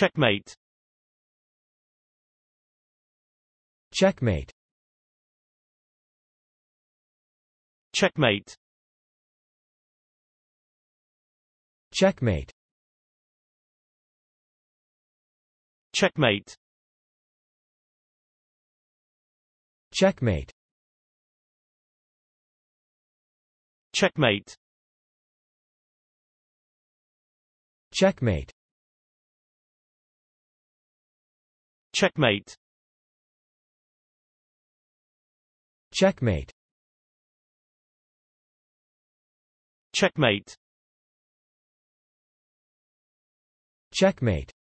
Checkmate. Checkmate. Checkmate. Checkmate. Checkmate. Checkmate. Checkmate. Checkmate. Checkmate. Checkmate. Checkmate. Checkmate.